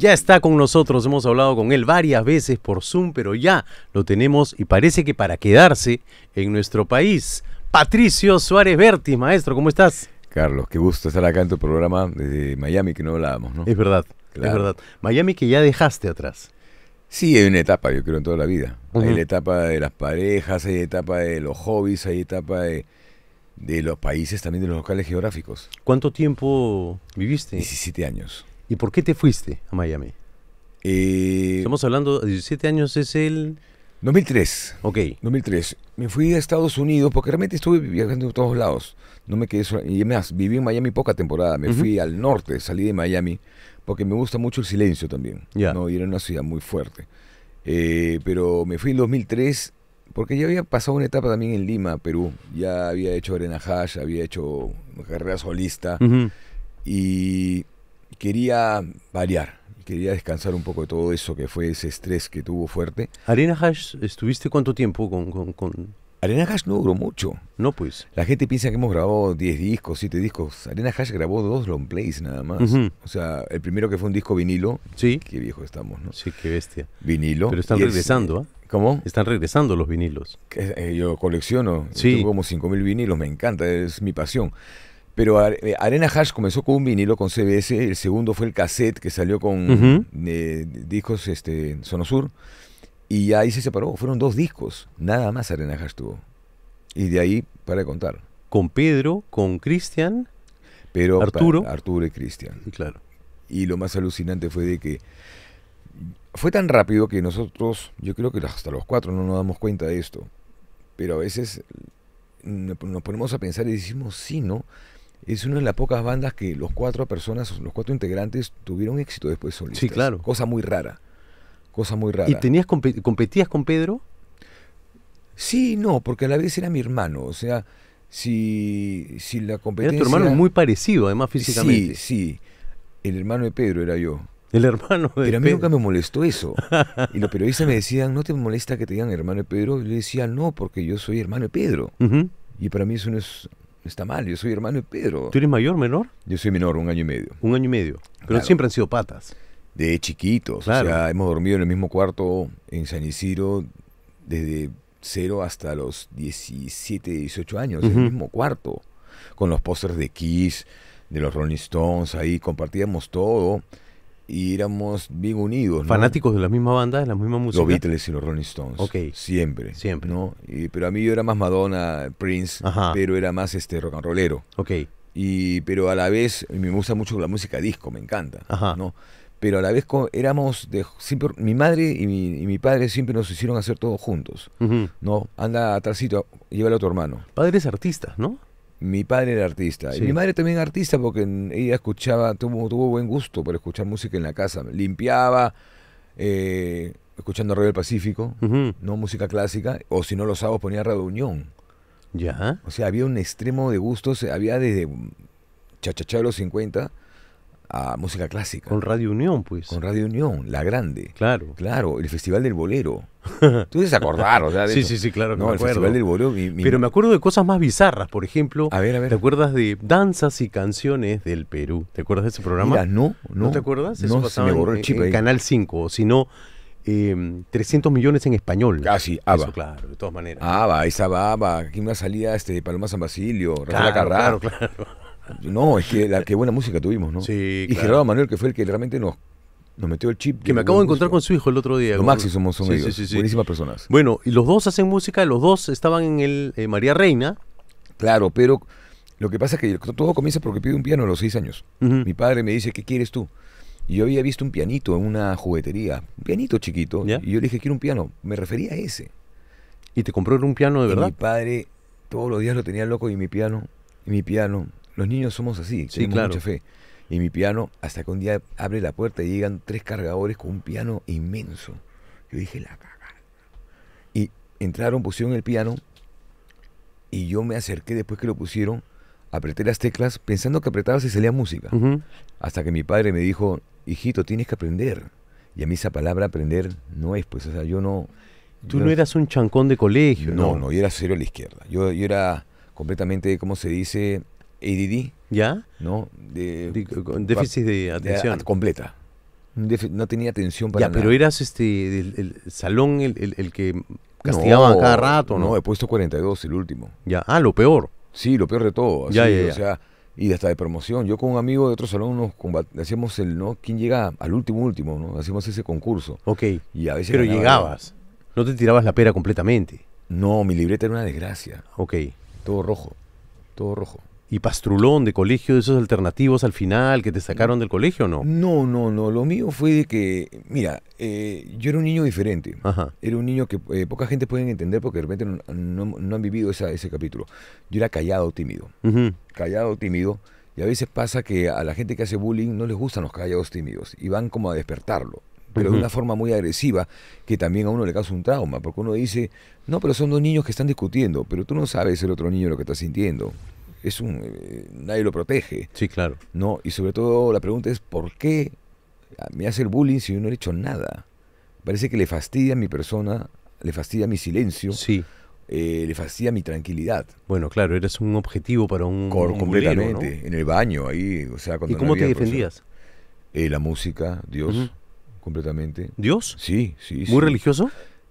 Ya está con nosotros, hemos hablado con él varias veces por Zoom, pero ya lo tenemos y parece que para quedarse en nuestro país. Patricio Suárez Berti, maestro, ¿cómo estás? Carlos, qué gusto estar acá en tu programa desde Miami que no hablábamos, ¿no? Es verdad, claro. es verdad. Miami que ya dejaste atrás. Sí, hay una etapa, yo creo, en toda la vida. Hay la etapa de las parejas, hay etapa de los hobbies, hay etapa de, de los países, también de los locales geográficos. ¿Cuánto tiempo viviste? 17 años. ¿Y por qué te fuiste a Miami? Eh, Estamos hablando, 17 años es el... 2003. Ok. 2003. Me fui a Estados Unidos porque realmente estuve viajando por todos lados. No me quedé solo. Y además, viví en Miami poca temporada. Me fui al norte, salí de Miami porque me gusta mucho el silencio también. ¿no? Y era una ciudad muy fuerte. Eh, pero me fui en 2003 porque ya había pasado una etapa también en Lima, Perú. Ya había hecho Arena Hash, había hecho carrera solista. Y quería variar, quería descansar un poco de todo eso que fue ese estrés que tuvo fuerte. Arena Hash, ¿estuviste cuánto tiempo con, con, con... Arena Hash no duró mucho. No, pues. La gente piensa que hemos grabado 10 discos, 7 discos. Arena Hash grabó dos long plays nada más. O sea, el primero que fue un disco vinilo. Sí. Qué viejo estamos, ¿no? Sí, qué bestia. Vinilo. Pero están regresando, ¿ah? ¿Cómo? Están regresando los vinilos. Eh, yo colecciono. Sí. Tengo como 5.000 vinilos, me encanta, es mi pasión. Pero eh, Arena Hash comenzó con un vinilo con CBS, el segundo fue el cassette que salió con eh, discos este, Sonosur, y ahí se separó. Fueron dos discos, nada más Arena Hash tuvo. Y de ahí para contar. Con Pedro, con Cristian, pero Arturo. Arturo y Cristian. Claro. Y lo más alucinante fue de que fue tan rápido que nosotros, yo creo que hasta los cuatro no nos damos cuenta de esto, pero a veces nos ponemos a pensar y decimos, sí, ¿no? es una de las pocas bandas que los cuatro personas, los cuatro integrantes tuvieron éxito después solistas. Sí, claro. Cosa muy rara. Cosa muy rara. ¿Y tenías competías con Pedro? Sí, no, porque a la vez era mi hermano, o sea, si, si la competencia... Era tu hermano muy parecido, además, físicamente. Sí, sí. El hermano de Pedro era yo. El hermano de Pedro. Pero a mí nunca me molestó eso. Y los periodistas me decían, ¿no te molesta que te digan hermano de Pedro? Y yo decía, no, porque yo soy hermano de Pedro. Y para mí eso no es está mal, yo soy hermano de Pedro. ¿Tú eres mayor, menor? Yo soy menor, un año y medio. Un año y medio. Pero siempre han sido patas. De chiquitos, claro. o sea, hemos dormido en el mismo cuarto en San Isidro desde cero hasta los 17, 18 años, en el mismo cuarto, con los pósters de Kiss, de los Rolling Stones, ahí compartíamos todo y éramos bien unidos. ¿no? Fanáticos de la misma banda, de la misma música. Los Beatles y los Rolling Stones. Ok. Siempre. Siempre. ¿no? Y, pero a mí yo era más Madonna, Prince, pero era más este rock and rollero. Ok. Y, pero a la vez, me gusta mucho la música disco, me encanta. ¿no? Pero a la vez éramos, de, siempre, mi madre y mi, padre siempre nos hicieron hacer todo juntos. ¿no? Anda atrásito, llévalo a tu hermano. Padres artistas, ¿no? Mi padre era artista. Y mi madre también artista porque ella escuchaba, tuvo, tuvo buen gusto por escuchar música en la casa. Limpiaba, eh, escuchando Radio del Pacífico, no música clásica, o si no los sábados ponía Radio Unión. Ya. O sea, había un extremo de gustos, eh, había desde chachachá de los 50 a música clásica. Con Radio Unión, pues. Con Radio Unión, la grande. Claro. Claro, el Festival del Bolero. Tú debes acordar, o sea, Sí, sí, sí, claro no, me Festival del Pero me acuerdo de cosas más bizarras, por ejemplo. A ver, a ver. ¿Te acuerdas de Danzas y Canciones del Perú? ¿Te acuerdas de ese programa? Mira, no, no. te acuerdas? Eso no, pasaba se me borró el chip en, Canal 5, si no... Eh, 300 millones en español. Casi, ah, ABBA. Ah, Eso, claro, de todas maneras. ABBA, esa ABBA, aquí una salida este, Paloma San Basilio, Rafael claro, Claro, claro. No, es que la, qué buena música tuvimos, ¿no? Sí, Y Gerardo Manuel, que fue el que realmente nos nos metió el chip. Que me acabo de encontrar con su hijo el otro día. Lo Maxi somos, son Buenísimas personas. Bueno, y los dos hacen música, los dos estaban en el eh, María Reina. Claro, pero lo que pasa es que todo comienza porque pide un piano a los seis años. Mi padre me dice, ¿qué quieres tú? Y yo había visto un pianito en una juguetería, un pianito chiquito. Y yo le dije, quiero un piano. Me refería a ese. ¿Y te compró un piano de verdad? Mi padre todos los días lo tenía loco y mi piano, y mi piano. Los niños somos así, tenemos mucha fe y mi piano, hasta que un día abre la puerta y llegan tres cargadores con un piano inmenso. Yo dije, la cagada. Y entraron, pusieron el piano y yo me acerqué después que lo pusieron, apreté las teclas pensando que apretaba y salía música. Hasta que mi padre me dijo, hijito, tienes que aprender. Y a mí esa palabra aprender no es, pues, o sea, yo no... Tú no eras un chancón de colegio, ¿no? No, yo era cero a la izquierda. Yo, yo era completamente, ¿cómo se dice? ADD. ¿Ya? ¿No? De, déficit de atención. completa. No tenía atención para ya, pero eras este, el, salón el, que castigaban cada rato, ¿no? he puesto 42, el último. Ya, ah, lo peor. Sí, lo peor de todo. ya, O sea, y hasta de promoción. Yo con un amigo de otro salón nos hacíamos el, ¿no? ¿Quién llega al último último, no? Hacíamos ese concurso. Ok. Pero llegabas. No te tirabas la pera completamente. No, mi libreta era una desgracia. Ok. Todo rojo. Todo rojo y pastrulón de colegio, de esos alternativos al final que te sacaron del colegio, ¿no? No, no, no. Lo mío fue de que, mira, eh, yo era un niño diferente. Era un niño que eh, poca gente puede entender porque de repente no, han vivido ese capítulo. Yo era callado, tímido. Callado, tímido. Y a veces pasa que a la gente que hace bullying no les gustan los callados tímidos y van como a despertarlo pero de una forma muy agresiva que también a uno le causa un trauma, porque uno dice, no, pero son dos niños que están discutiendo, pero tú no sabes el otro niño lo que está sintiendo es un, eh, nadie lo protege. Sí, claro. ¿no? Y sobre todo la pregunta es, ¿por qué me hace el bullying si yo no he hecho nada? Parece que le fastidia mi persona, le fastidia mi silencio. Sí. Eh, le fastidia mi tranquilidad. Bueno, claro, eres un objetivo para un. Cor completamente, en el baño, ahí, o sea, ¿Y cómo te defendías? Eh, la música, Dios, completamente. ¿Dios? Sí, sí. ¿Muy religioso?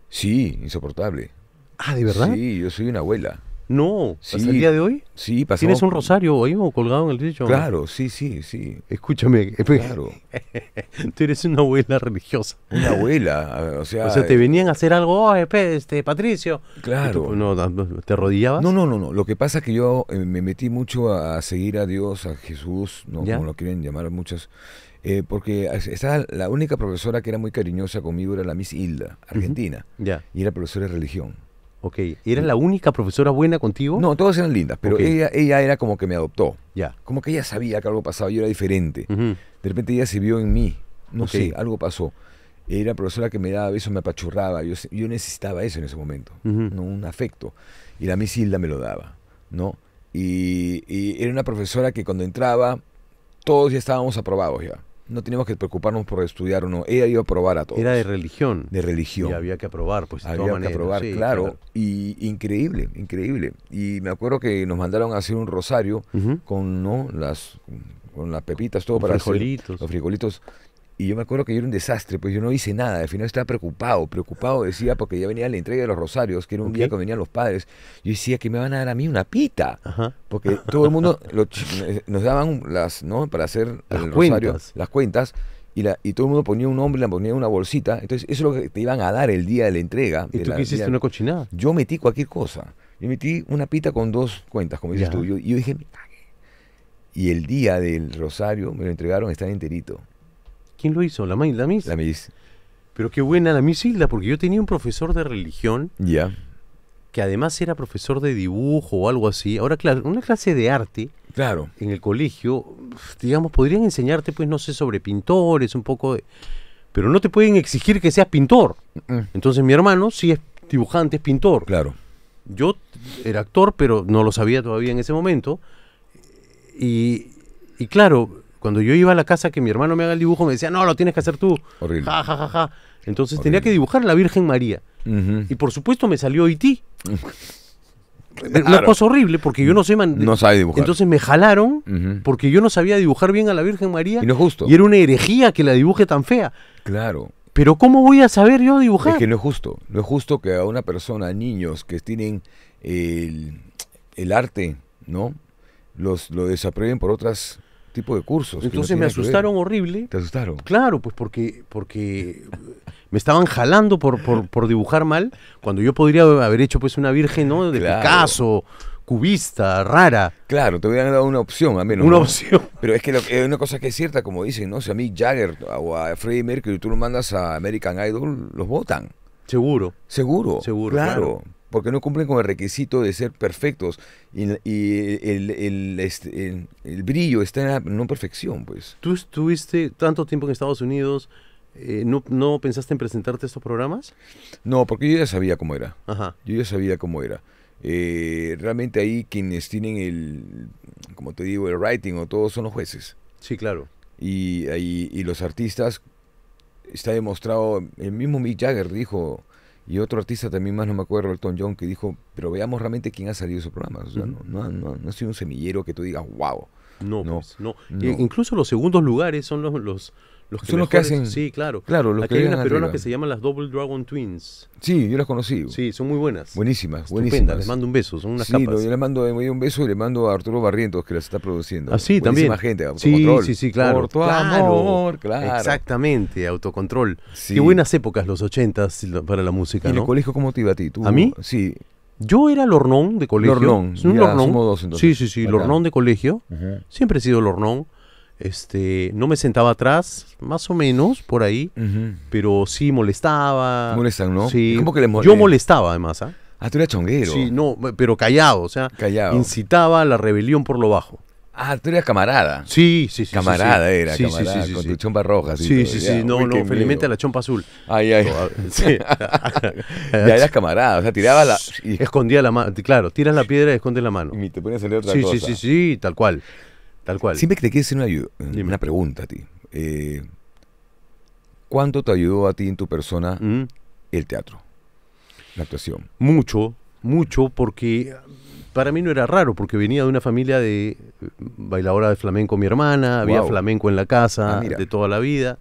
Sí, insoportable. Ah, ¿de verdad? Sí, yo soy una abuela. No, hasta el día de hoy. Sí, pasó. Tienes un rosario ahí colgado en el techo. Claro, sí, sí, sí. Escúchame, eh, pues, claro. Tú eres una abuela religiosa. Una abuela, o sea. O sea, te eh, venían a hacer algo, este, Patricio. Claro. Pues, no, ¿Te arrodillabas? No, no, no, no. Lo que pasa es que yo eh, me metí mucho a, seguir a Dios, a Jesús, ¿no? como lo quieren llamar muchos, porque la única profesora que era muy cariñosa conmigo era la Miss Hilda, argentina. Ya. Y era profesora de religión. Ok, ¿era la única profesora buena contigo? No, todas eran lindas, pero ella, ella era como que me adoptó. Ya. Como que ella sabía que algo pasaba, yo era diferente. De repente ella se vio en mí, no sé, algo pasó. Era profesora que me daba besos, me apachurraba, yo, yo necesitaba eso en ese momento, un afecto. Y la misilda me lo daba, ¿no? y, era una profesora que cuando entraba, todos ya estábamos aprobados ya no teníamos que preocuparnos por estudiar o no. Ella iba a aprobar a todos. Era de religión. De religión. Y había que aprobar, pues. De había que aprobar, claro. Y increíble, increíble. Y me acuerdo que nos mandaron a hacer un rosario con ¿no? las con las pepitas, todo para frijolitos. hacer los frijolitos. Y yo me acuerdo que yo era un desastre, pues yo no hice nada. Al final estaba preocupado, preocupado decía, porque ya venía la entrega de los rosarios, que era un día que venían los padres. Yo decía que me van a dar a mí una pita. Porque todo el mundo nos daban las, ¿no? Para hacer las cuentas. las cuentas. Y, la, y todo el mundo ponía un nombre, la ponía una bolsita. Entonces, eso es lo que te iban a dar el día de la entrega. ¿Y tú qué hiciste una cochinada? Yo metí cualquier cosa. Yo metí una pita con dos cuentas, como dices tú. Yo, yo dije, y el día del rosario me lo entregaron, está enterito. ¿Quién lo hizo? ¿La, la Miss? La Miss. Pero qué buena la Miss Hilda, porque yo tenía un profesor de religión. Ya. Que además era profesor de dibujo o algo así. Ahora, claro, una clase de arte. Claro. En el colegio, digamos, podrían enseñarte, pues, no sé, sobre pintores, un poco de... Pero no te pueden exigir que seas pintor. Entonces, mi hermano sí es dibujante, es pintor. Claro. Yo era actor, pero no lo sabía todavía en ese momento. Y, y claro, cuando yo iba a la casa que mi hermano me haga el dibujo, me decía, no, lo tienes que hacer tú. Horrible. Entonces tenía que dibujar a la Virgen María. Y por supuesto me salió e Haití. Una cosa horrible porque yo no sé No sabe dibujar. Entonces me jalaron porque yo no sabía dibujar bien a la Virgen María. Y no justo. Y era una herejía que la dibuje tan fea. Claro. Pero ¿cómo voy a saber yo dibujar? Es que no es justo. No es justo que a una persona, niños que tienen el, arte, ¿no? Los, lo desaprueben por otras tipo de cursos. Entonces me asustaron horrible. ¿Te asustaron? Claro, pues porque, porque me estaban jalando por, por, dibujar mal, cuando yo podría haber hecho pues una virgen, ¿no? De Picasso, cubista, rara. Claro, te hubieran dado una opción, a menos. Una opción. Pero es que es una cosa que es cierta, como dicen, ¿no? Si a Mick Jagger o a Freddie Mercury tú lo mandas a American Idol, los votan. Seguro. Seguro. Seguro. claro porque no cumplen con el requisito de ser perfectos. Y, este, el, brillo está en la no perfección, pues. Tú estuviste tanto tiempo en Estados Unidos, eh, ¿no, pensaste en presentarte estos programas? No, porque yo ya sabía cómo era. Ajá. Yo ya sabía cómo era. Eh, realmente ahí quienes tienen el, como te digo, el writing o todo son los jueces. Sí, claro. Y, ahí, y los artistas, está demostrado, el mismo Mick Jagger dijo y otro artista también más, no me acuerdo, Elton John, que dijo, pero veamos realmente quién ha salido de esos programas. no, no, ha sido un semillero que tú digas, wow. No, no. Pues, no. E incluso los segundos lugares son los, que son los que hacen. Sí, claro. claro los Aquí que hay unas peruanas que se llaman las Double Dragon Twins. Sí, yo las conocí. Sí, son muy buenas. Buenísimas, Estupendas. Les mando un beso, son unas sí, yo les eh, mando un beso y le mando a Arturo Barrientos que las está produciendo. Así ah, también. gente, autocontrol. Sí, sí, claro. claro, amor, claro. Exactamente, autocontrol. Qué buenas épocas los ochentas para la música. ¿Y el colegio cómo te iba a ti? ¿A mí? Sí. Yo era lornón de colegio. Lornón. Un lornón. Sí, sí, sí, lornón de colegio. Siempre he sido lornón. Este, no me sentaba atrás, más o menos, por ahí, pero sí molestaba. Molestan, ¿no? Sí. ¿Cómo que les molestaba? Yo molestaba, además, ¿ah? Ah, tú eras chonguero. Sí, no, pero callado, o sea, callado. incitaba a la rebelión por lo bajo. Ah, tú eras camarada. Sí, sí, sí. Camarada era, camarada, con tu chompa roja. Sí, sí, sí, no, no, felizmente a la chompa azul. Ay, ay. ya eras camarada, o sea, tiraba la... Y... Escondía la mano, claro, tiras la piedra y escondes la mano. Y te pones a salir otra cosa. Sí, sí, sí, tal cual. Tal cual. Siempre que te quieres hacer una, eh, una pregunta a ti. Eh, ¿Cuánto te ayudó a ti en tu persona mm. el teatro? La actuación. Mucho, mucho, porque para mí no era raro, porque venía de una familia de mm, bailadora de flamenco mi hermana, había flamenco en la casa ah, de toda la vida.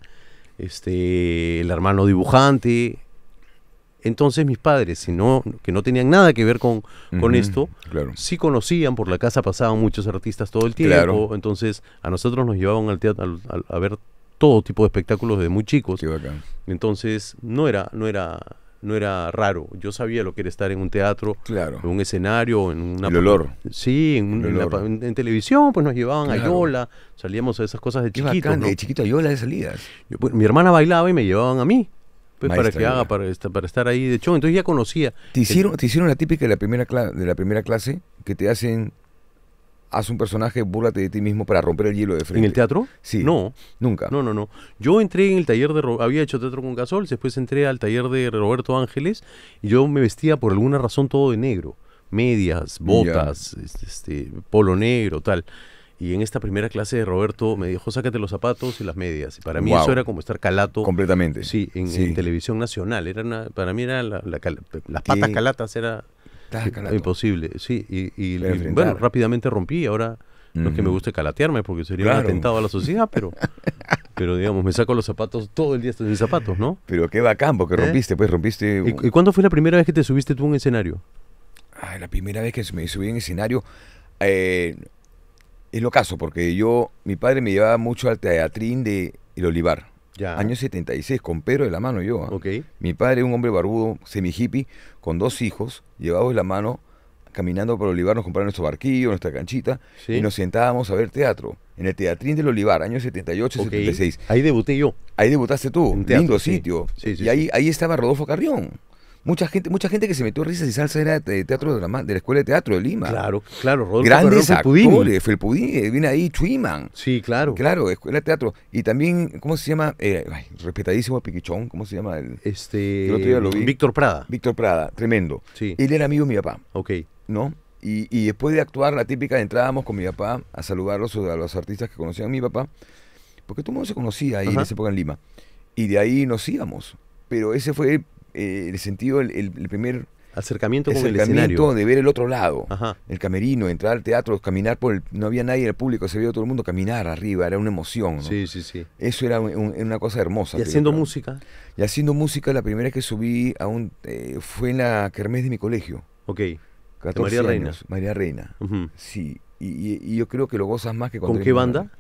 Este, el hermano dibujante, entonces mis padres, que no tenían nada que ver con, esto, sí conocían, por la casa pasaban muchos artistas todo el tiempo, entonces a nosotros nos llevaban al teatro a, ver todo tipo de espectáculos desde muy chicos. Entonces no era, no era, no era raro. Yo sabía lo que era estar en un teatro, en un escenario, en una... olor. Sí, en, televisión, pues nos llevaban a Yola, salíamos a esas cosas de chiquito. De chiquito Yola de salidas. Pues, mi hermana bailaba y me llevaban a mí. Pues para que haga, para, para estar ahí. De hecho, entonces ya conocía. ¿Te hicieron, ¿te hicieron la típica de la, primera de la primera clase que te hacen haz un personaje, búrlate de ti mismo para romper el hielo de frente. ¿En el teatro? Sí. No. Nunca. No, no, no. Yo entré en el taller de. Había hecho teatro con Gasol, después entré al taller de Roberto Ángeles y yo me vestía por alguna razón todo de negro. Medias, botas, este, este, polo negro, tal. Y en esta primera clase de Roberto me dijo, sácate los zapatos y las medias. Y para mí eso era como estar calato. Completamente. Sí, en, televisión nacional. Era para mí era las patas calatas, era imposible. Sí, y, bueno, rápidamente rompí. Ahora no es que me guste calatearme porque sería un atentado a la sociedad, pero, pero digamos, me saco los zapatos todo el día estoy sin zapatos, ¿no? Pero qué bacán, porque ¿Eh? rompiste, pues rompiste. ¿Y, cuándo fue la primera vez que te subiste tú a un escenario? la primera vez que me subí en escenario, eh, es lo caso, porque yo, mi padre me llevaba mucho al teatrín de El Olivar. Ya. Año 76, con Pedro de la mano yo. ¿ah? Mi padre, un hombre barbudo, semi hippie, con dos hijos, llevados de la mano, caminando por Olivar, nos compraron nuestro barquillo, nuestra canchita, y nos sentábamos a ver teatro. En el Teatrín del Olivar, año 78, 76. Ahí debuté yo. Ahí debutaste tú, teatro, lindo sitio. y ahí, ahí estaba Rodolfo Carrión mucha gente, mucha gente que se metió risas y salsa era de teatro de la, de la Escuela de Teatro de Lima. Claro, claro, Rodolfo Grandes actores, Pudín. Eh, viene ahí Chuiman. Sí, claro. Claro, Escuela de Teatro. Y también, ¿cómo se llama? Eh, respetadísimo Piquichón, ¿cómo se llama? este, Víctor Prada. Víctor Prada, tremendo. Sí. Él era amigo de mi papá. Ok. ¿No? Y, después de actuar, la típica, entrábamos con mi papá a saludarlos a los artistas que conocían a mi papá, porque todo el mundo se conocía ahí en esa época en Lima. Y de ahí nos íbamos. Pero ese fue eh, el sentido, el, primer acercamiento con el de ver el otro lado, el camerino, entrar al teatro, caminar por no había nadie en el público, se veía todo el mundo caminar arriba, era una emoción. Sí, sí, sí. Eso era una cosa hermosa. ¿Y haciendo música? Y haciendo música, la primera que subí a un, eh, fue en la kermés de mi colegio. Ok. María Reina. María Reina. Sí. Y, yo creo que lo gozas más que cuando. ¿Con qué banda?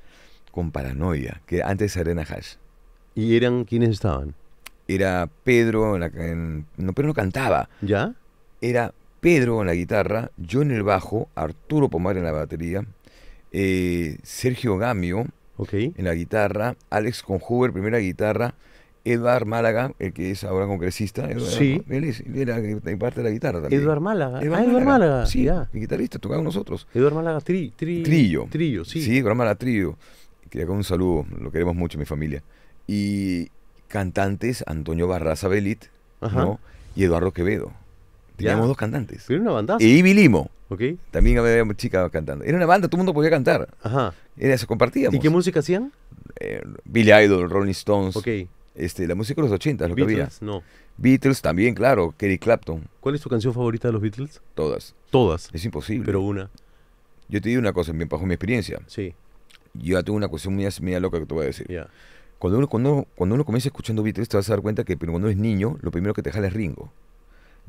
Con Paranoia, que antes era Arena Hash. ¿Y eran quiénes estaban? era Pedro, en la, no, Pedro no cantaba. ¿Ya? Era Pedro en la guitarra, yo en el bajo, Arturo Pomar en la batería, eh, Sergio Gamio en la guitarra, Alex Conjuber, primera guitarra, Edward Málaga, el que es ahora congresista, sí. él, es, era parte de la guitarra también. Eduard Málaga. Edward ah, Málaga. Sí, el guitarrista, tocaba nosotros. Eduard Málaga tri, Trillo. Trillo, sí. Sí, Málaga Trillo. con un saludo, lo queremos mucho, mi familia. Y, cantantes Antonio Barraza Belit y Eduardo Quevedo. Teníamos dos cantantes. era una banda Y Ibi Limo. También había chicas cantando. Era una banda, todo el mundo podía cantar. Ajá. Era eso, compartíamos. ¿Y qué música hacían? Eh, Billy Idol, Rolling Stones. ok Este, la música de los 80, lo que había. No. Beatles también, claro. Kerry Clapton. ¿Cuál es tu canción favorita de los Beatles? Todas. Todas. Es imposible. Pero una. Yo te digo una cosa, bajo mi experiencia. Sí. Yo ya tengo una cuestión muy, loca que te voy a decir. Ya. Cuando uno, cuando, cuando uno comienza escuchando Beatles, te vas a dar cuenta que cuando eres es niño, lo primero que te jala es Ringo.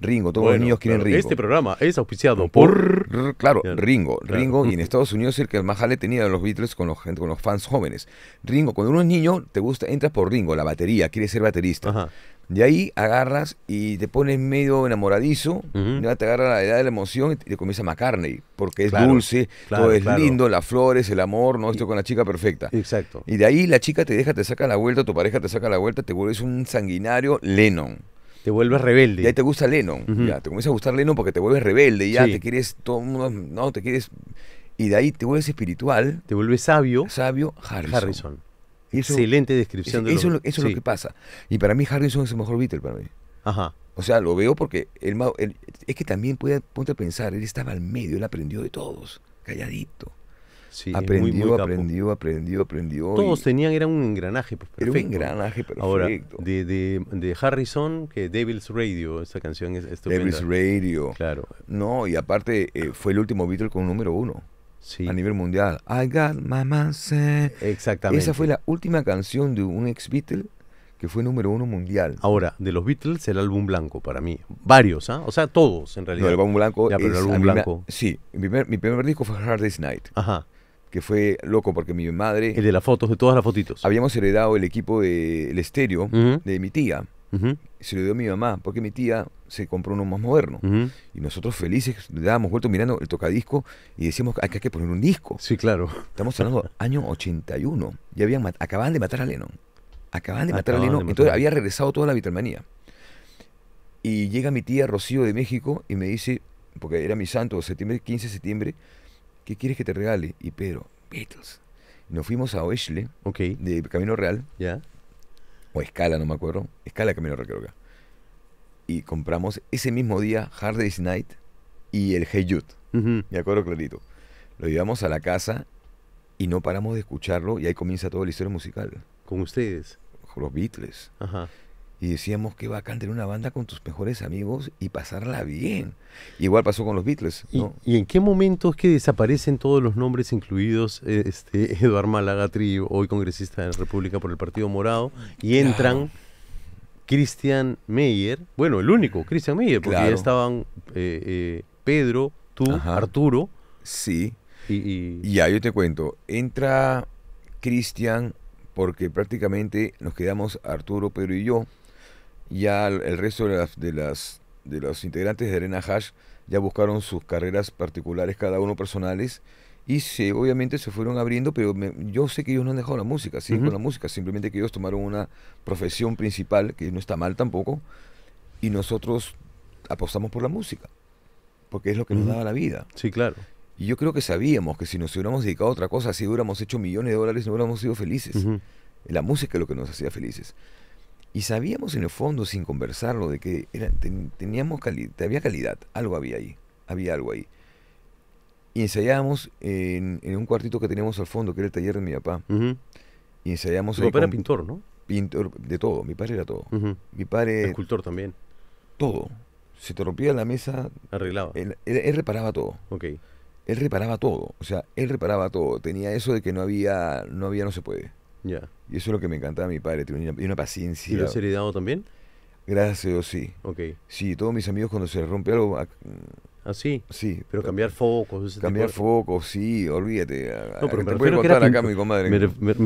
Ringo, todos los niños quieren Ringo. Este programa es auspiciado por... Claro, Ringo. Ringo, y en Estados Unidos es el que más jale tenía de los Beatles con los, con los fans jóvenes. Ringo, cuando uno es niño, te gusta, entras por Ringo, la batería, quieres ser baterista. De ahí agarras y te pones medio enamoradizo, uh te agarra la edad de la emoción y te comienza McCartney, porque es dulce, todo es lindo, las flores, el amor, no con la chica perfecta. Exacto. Y de ahí la chica te deja, te saca la vuelta, tu pareja te saca la vuelta, te vuelves un sanguinario Lennon. Te vuelves rebelde. y ahí te gusta Lennon. Ya te comienza a gustar Lennon porque te vuelves rebelde. Ya te quieres. Todo mundo, no, te quieres. Y de ahí te vuelves espiritual. Te vuelves sabio. Sabio, Harrison. Harrison. Excelente descripción de eso, eso es lo que pasa. Y para mí, Harrison es el mejor Beatle para mí. Ajá. O sea, lo veo porque él, es que también puede, ponte a pensar, él estaba al medio, él aprendió de todos, calladito aprendió, aprendió, aprendió, aprendió, Todos tenían, era un engranaje pues, perfecto. un engranaje perfecto. Ahora, de, de, de, Harrison, que Devil's Radio, esta canción es estupenda. Devil's Radio. Claro. No, y aparte eh, fue el último Beatle con número uno. Sí. A nivel mundial. I got my Exactamente. Esa fue la última canción de un ex Beatle que fue número uno mundial. Ahora, de los Beatles, el álbum blanco para mí. Varios, ¿ah? O sea, todos en realidad. el álbum blanco. el álbum blanco. sí, mi primer, mi primer, disco fue Hard Day's Night. Ajá que fue loco porque mi madre... El de las fotos, de todas las fotitos. Habíamos heredado el equipo del estéreo de mi tía. Se lo dio mi mamá, porque mi tía se compró uno más moderno. Y nosotros felices le dábamos vuelto mirando el tocadisco y decíamos que hay que poner un disco. Sí, claro. Estamos hablando año 81. Ya habían acababan de matar a Lennon. Acaban de matar a Lennon. Entonces había regresado toda la vitalmanía. Y llega mi tía Rocío de México y me dice, porque era mi santo, septiembre, 15 de septiembre, ¿qué quieres que te regale? Y Pedro, Beatles. Nos fuimos a Oeschle de Camino Real. Ya. O Escala, no me acuerdo. Escala Camino Real, creo que. Y compramos ese mismo día Hard Day's Night y el Hey Jude. Me acuerdo clarito. Lo llevamos a la casa y no paramos de escucharlo y ahí comienza toda la historia musical. ¿Con ustedes? Con los Beatles. Ajá y decíamos que bacán tener una banda con tus mejores amigos y pasarla bien. igual pasó con los Beatles. ¿Y, en qué momento es que desaparecen todos los nombres, incluidos eh, este, Eduard Malagatri, hoy congresista de la República por el Partido Morado, y entran Cristian Meyer, bueno, el único, Cristian Meyer, porque ya estaban eh, eh, Pedro, tú, Arturo. Sí. Y, Ya, yo te cuento. Entra Christian porque prácticamente nos quedamos Arturo, Pedro y yo ya el resto de las, de los integrantes de Arena Hash ya buscaron sus carreras particulares, cada uno personales, y se, obviamente se fueron abriendo, pero yo sé que ellos no han dejado la música, con la música, simplemente que ellos tomaron una profesión principal, que no está mal tampoco, y nosotros apostamos por la música, porque es lo que nos daba la vida. Sí, claro. Y yo creo que sabíamos que si nos hubiéramos dedicado a otra cosa, si hubiéramos hecho millones de dólares, no hubiéramos sido felices. La música es lo que nos hacía felices. Y sabíamos en el fondo, sin conversarlo, de que era, teníamos calidad, había calidad, algo había ahí, había algo ahí. Y ensayábamos en, un cuartito que teníamos al fondo, que era el taller de mi papá. Uh Y ensayábamos papá era pintor, ¿no? Pintor, de todo, mi padre era todo. Mi padre... Escultor también. Todo. Se te rompía la mesa... Arreglaba. Él, reparaba todo. él reparaba todo, o sea, él reparaba todo, tenía eso de que no había, no había, no se puede. Y eso es lo que me encantaba mi padre, tenía una, paciencia. ¿Y lo has heredado también? Gracias sí. Ok. Sí, todos mis amigos cuando se rompe algo... ¿Ah, sí? Sí. Pero cambiar focos. cambiar focos, sí, olvídate. No, ah, pero me refiero, que acá, mi comadre. Me,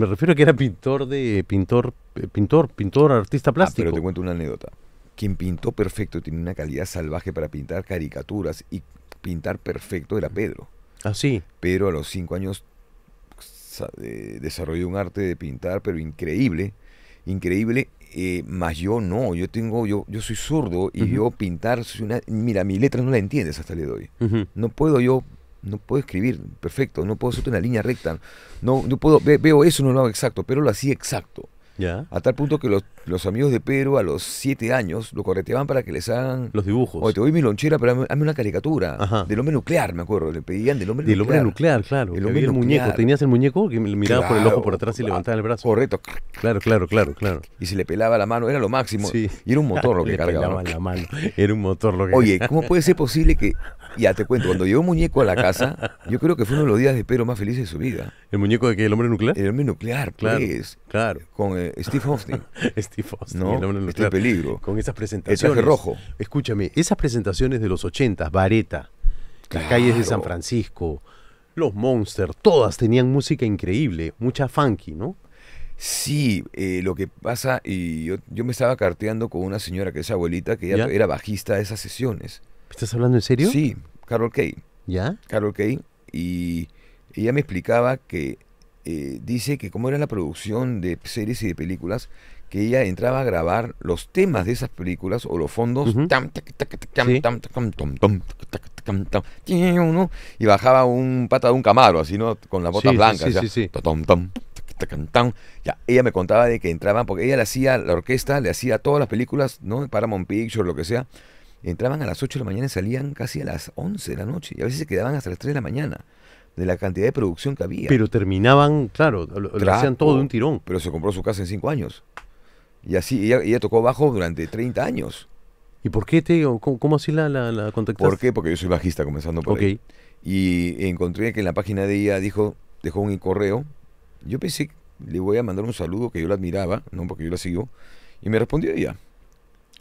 refiero que era pintor de... pintor, eh, pintor, pintor, artista ah, plástico. pero te cuento una anécdota. Quien pintó perfecto, tiene una calidad salvaje para pintar caricaturas y pintar perfecto era Pedro. Ah, sí. Pero a los cinco años desarrollé un arte de pintar, pero increíble, increíble. Eh, más yo no, yo tengo, yo, yo soy zurdo y yo pintar, una, mira, mi letra no la entiendes hasta le doy. No puedo yo, no puedo escribir perfecto, no puedo hacer una línea recta, no, no puedo, veo eso, no lo hago exacto, pero lo hacía exacto. A tal punto que los, los, amigos de Pedro a los siete años lo correteaban para que les hagan. Los dibujos. Oye, te doy mi lonchera, pero hazme una caricatura. Ajá. Del hombre nuclear, me acuerdo. Le pedían del hombre nuclear. Del hombre nuclear, claro. El, hombre muñeco. Tenías el muñeco que miraba por el ojo por atrás y ah, levantaba el brazo. Correcto. Claro, claro, claro, claro. Y se le pelaba la mano, era lo máximo. Y era un motor lo que le cargaba. la mano. Era un motor lo que Oye, ¿cómo puede ser posible que ya te cuento, cuando llegó Muñeco a la casa, yo creo que fue uno de los días de espero más felices de su vida. ¿El muñeco de qué? ¿El hombre nuclear? El hombre nuclear, pues. claro. claro. Con eh, Steve Austin. Steve Austin, el hombre nuclear. peligro. Con esas presentaciones. El rojo. Escúchame, esas presentaciones de los 80, Vareta, las calles de San Francisco, los Monsters, todas tenían música increíble, mucha funky, ¿no? Sí, eh, lo que pasa, y yo, me estaba carteando con una señora que es abuelita, que ella ¿Ya? era bajista de esas sesiones. ¿Estás hablando en serio? Sí, Carol Kay. ¿Ya? Carol Kay. Y ella me explicaba que eh, dice que como era la producción de series y de películas, que ella entraba a grabar los temas de esas películas o los fondos y bajaba un pata de un camaro así no con las botas sí, blancas sí, sí, ya ella me contaba de que entraban porque ella le hacía la orquesta le hacía todas las películas no Paramount Pictures lo que sea entraban a las 8 de la mañana y salían casi a las 11 de la noche. Y a veces se quedaban hasta las 3 de la mañana de la cantidad de producción que había. Pero terminaban, claro, lo, hacían todo de un tirón. Pero se compró su casa en 5 años. Y así, ella, tocó bajo durante 30 años. ¿Y por qué te, cómo, así la, la, contactaste? ¿Por qué? Porque yo soy bajista, comenzando por ahí. Y encontré que en la página de ella dijo, dejó un correo. Yo pensé, le voy a mandar un saludo que yo la admiraba, no porque yo la sigo. Y me respondió ella,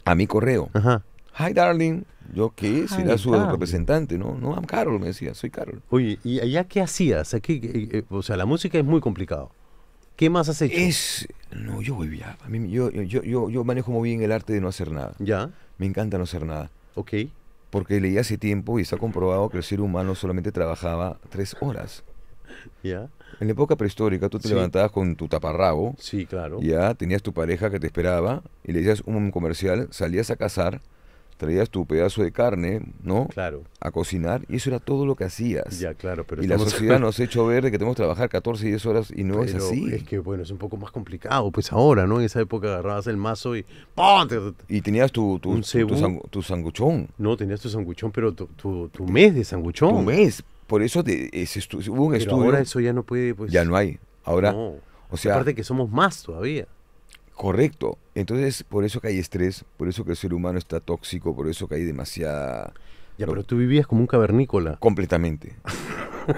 a mi correo. Ajá hi darling, yo qué si era su representante, ¿no? No, I'm Carol, me decía, soy Carol. Oye, ¿y allá qué hacías? Aquí, eh, eh, o sea, la música es muy complicado. ¿Qué más has hecho? Es, no, yo voy a yo, manejo muy bien el arte de no hacer nada. Ya. Me encanta no hacer nada. Ok. Porque leí hace tiempo y se ha comprobado que el ser humano solamente trabajaba tres horas. ¿Ya? En la época prehistórica tú te levantabas con tu taparrabo. Sí, claro. Ya tenías tu pareja que te esperaba y le decías un comercial, salías a cazar traías tu pedazo de carne, ¿no? Claro. A cocinar, y eso era todo lo que hacías. Ya, claro, pero Y la sociedad nos ha hecho ver que tenemos que trabajar 14 y 10 horas y no es así. Es que, bueno, es un poco más complicado, pues ahora, ¿no? En esa época agarrabas el mazo y ¡pum! Y tenías tu, tu, tu, sanguchón. No, tenías tu sanguchón, pero tu, mes de sanguchón. Tu mes. Por eso te, hubo un estudio. Ahora eso ya no puede, pues. Ya no hay. Ahora. O sea, Aparte que somos más todavía. Correcto. Entonces, por eso que hay estrés, por eso que el ser humano está tóxico, por eso que hay demasiada ya, pero tú vivías como un cavernícola. Completamente.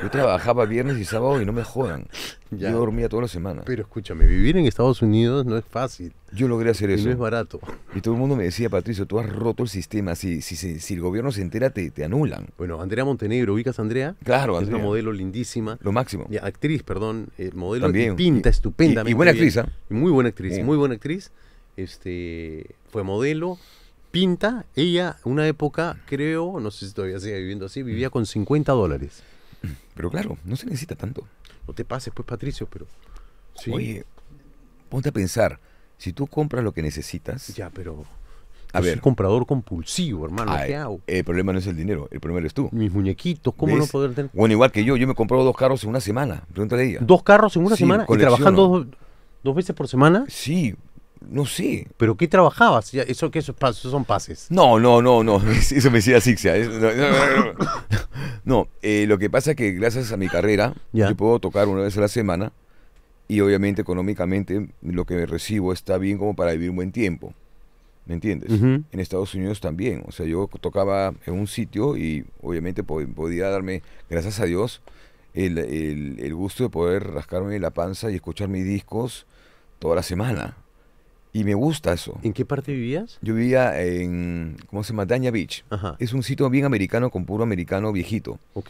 Yo trabajaba viernes y sábado y no me jodan. Yo dormía toda la semana. Pero escúchame, vivir en Estados Unidos no es fácil. Yo logré hacer eso. Y no es barato. Y todo el mundo me decía, Patricio, tú has roto el sistema. Si, si, si, el gobierno se entera, te, anulan. Bueno, Andrea Montenegro, ¿ubicas a Andrea? Claro, Es una modelo lindísima. Lo máximo. actriz, perdón. Eh, modelo También. pinta estupendamente. y buena actriz, ¿ah? Muy buena actriz, muy buena actriz. Este, fue modelo, pinta, ella, una época, creo, no sé si todavía sigue viviendo así, vivía con 50 dólares. Pero claro, no se necesita tanto. No te pases, pues, Patricio, pero. Oye, ponte a pensar, si tú compras lo que necesitas. Ya, pero. A pues, ver, soy comprador compulsivo, hermano. ¿Qué hago? El problema no es el dinero, el problema eres tú. Mis muñequitos, ¿cómo no poder tener? Bueno, igual que yo, yo me compro dos carros en una semana. Pregúntale a ella. ¿Dos carros en una semana? ¿Y trabajando dos, dos veces por semana? Sí, no sé. ¿Pero qué trabajabas? ¿Eso que esos son pases? No, no, no, no. Eso me decía Sixia. no, eh, lo que pasa es que gracias a mi carrera, yo puedo tocar una vez a la semana y obviamente económicamente lo que recibo está bien como para vivir un buen tiempo. ¿Me entiendes? En Estados Unidos también. O sea, yo tocaba en un sitio y obviamente podía darme, gracias a Dios, el, el, el gusto de poder rascarme la panza y escuchar mis discos toda la semana. Y me gusta eso. ¿En qué parte vivías? Yo vivía en, ¿cómo se llama? Daña Beach. Ajá. Es un sitio bien americano con puro americano viejito. Ok.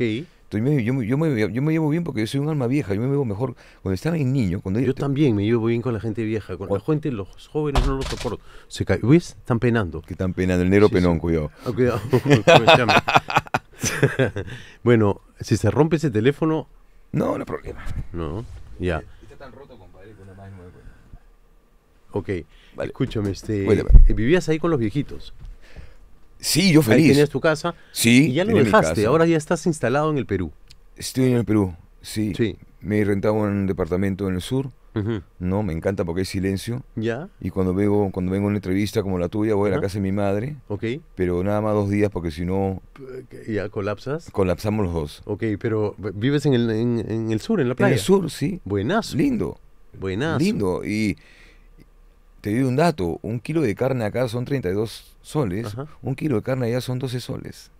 yo, me, llevo bien porque yo soy un alma vieja, yo me llevo mejor. Cuando estaba en niño, cuando yo... también me llevo bien con la gente vieja, con la gente, los jóvenes no los soporto. Se ¿ves? Están penando. ¿Qué están penando, el negro penón, cuidado. Ah, cuidado, bueno, si se rompe ese teléfono... No, no hay problema. No, ya. Está tan roto Ok, escúchame, este, eh, vivías ahí con los viejitos. Sí, yo feliz. Ahí tenías tu casa. Sí. Y ya lo dejaste, ahora ya estás instalado en el Perú. Estoy en el Perú, sí. Sí. Me rentaba un departamento en el sur. No, me encanta porque hay silencio. Ya. Y cuando vengo, cuando vengo a una entrevista como la tuya, voy a la casa de mi madre. Ok. Pero nada más dos días porque si no. ¿Ya colapsas? Colapsamos los dos. Ok, pero vives en el, en, el sur, en la playa. En el sur, sí. Buenazo. Lindo. Buenazo. Lindo. Y te doy un dato, un kilo de carne acá son 32 soles, un kilo de carne allá son 12 soles.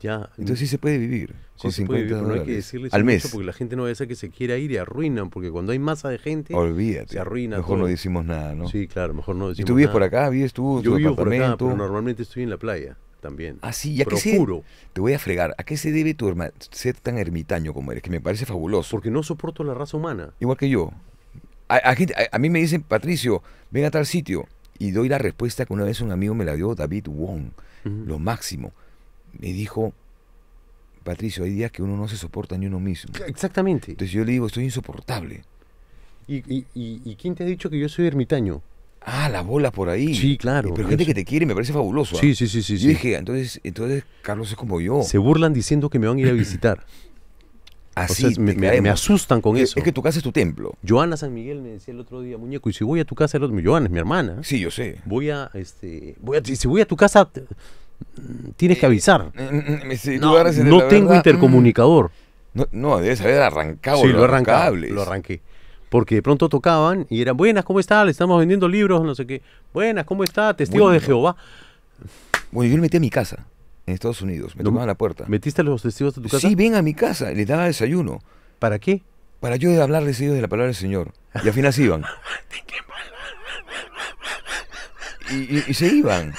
Ya. Entonces sí se puede vivir con 50 al mes. Porque la gente no va a decir que se quiera ir y arruinan, porque cuando hay masa de gente, Olvídate, se Mejor no decimos nada, ¿no? Sí, claro, mejor no decimos ¿Y tú vives por acá? ¿Vives tú? Yo vivo por acá, pero normalmente estoy en la playa también. Ah, sí, ya que Te voy a fregar. ¿A qué se debe tu ser tan ermitaño como eres? Que me parece fabuloso. Porque no soporto la raza humana. Igual que yo. A, mí me dicen, Patricio, ven a tal sitio. Y doy la respuesta que una vez un amigo me la dio, David Wong, lo máximo. Me dijo, Patricio, hay días que uno no se soporta ni uno mismo. Exactamente. Entonces yo le digo, estoy insoportable. ¿Y, quién te ha dicho que yo soy ermitaño? Ah, la bola por ahí. Sí, claro. Pero gente que te quiere, me parece fabuloso. ¿ah? Sí, sí, sí, sí. Yo dije, entonces, entonces Carlos es como yo. Se burlan diciendo que me van a ir a visitar. me, asustan con eso. Es que tu casa es tu templo. Joana San Miguel me decía el otro día, muñeco, y si voy a tu casa, el es mi hermana. Sí, yo sé. Voy a, este, voy si voy a tu casa, tienes que eh, avisar. Eh, eh, no, tengo mm, intercomunicador. No, no, debes haber arrancado. Sí, lo Lo arranqué. Porque de pronto tocaban y eran, buenas, ¿cómo está? Le estamos vendiendo libros, no sé qué. Buenas, ¿cómo está? Testigo de Jehová. Bueno, yo le metí a mi casa en Estados Unidos. Me tomaban la puerta. ¿Metiste a los testigos de tu casa? Sí, ven a mi casa. Les daba desayuno. ¿Para qué? Para yo hablarles ellos de la palabra del Señor. Y al final se iban. Y, se iban.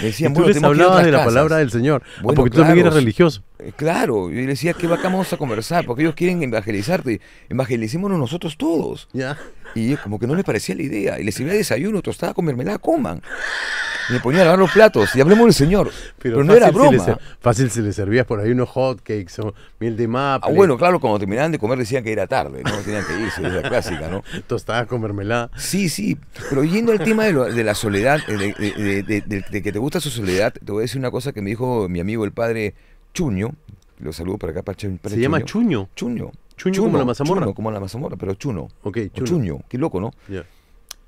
Me decían, tú les hablabas de la palabra del Señor, porque tú también eras religioso. Eh, claro, yo decía, qué bacán vamos a conversar, porque ellos quieren evangelizarte, evangelicémonos nosotros todos. Ya. Y como que no les parecía la idea, y les daba desayuno, tostada con mermelada, coman. me ponía a lavar los platos y hablemos del Señor. Pero, no era broma. fácil se le servías por ahí unos hot cakes o miel de maple. Ah, bueno, claro, cuando terminaban de comer decían que era tarde, no tenían que irse, es la clásica, ¿no? Tostadas con mermelada. Sí, sí, pero yendo al tema de, de la soledad, de, de, de, que te gusta su soledad, te voy a decir una cosa que me dijo mi amigo el padre Chuño, lo saludo para acá, para, Chuño. ¿Se llama Chuño? Chuño. Chuño, como la mazamorra. Chuño como la mazamorra, pero Chuno. Ok, Chuño. Chuño, qué loco, ¿no? Yeah.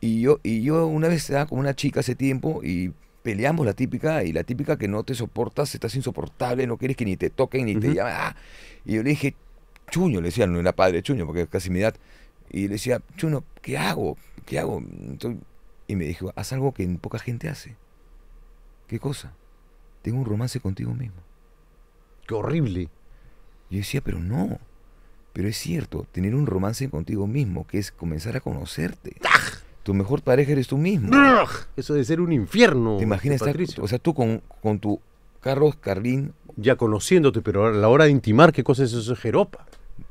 Y yo, y yo una vez estaba con una chica hace tiempo y peleamos la típica, y la típica que no te soportas, estás insoportable, no quieres que ni te toquen, ni te llamen. Ah. Y yo le dije, Chuño, le decía, no era padre Chuño, porque casi mi edad. Y le decía, Chuño, ¿qué hago? ¿Qué hago? y me dijo, haz algo que poca gente hace. ¿Qué cosa? Tengo un romance contigo mismo. ¡Qué horrible! Yo decía, pero no. Pero es cierto, tener un romance contigo mismo, que es comenzar a conocerte tu mejor pareja eres tú mismo. Eso debe ser un infierno. Te imaginas este o sea, tú con, tu Carlos Carlín. Ya conociéndote, pero a la hora de intimar, ¿qué cosa es eso es jeropa?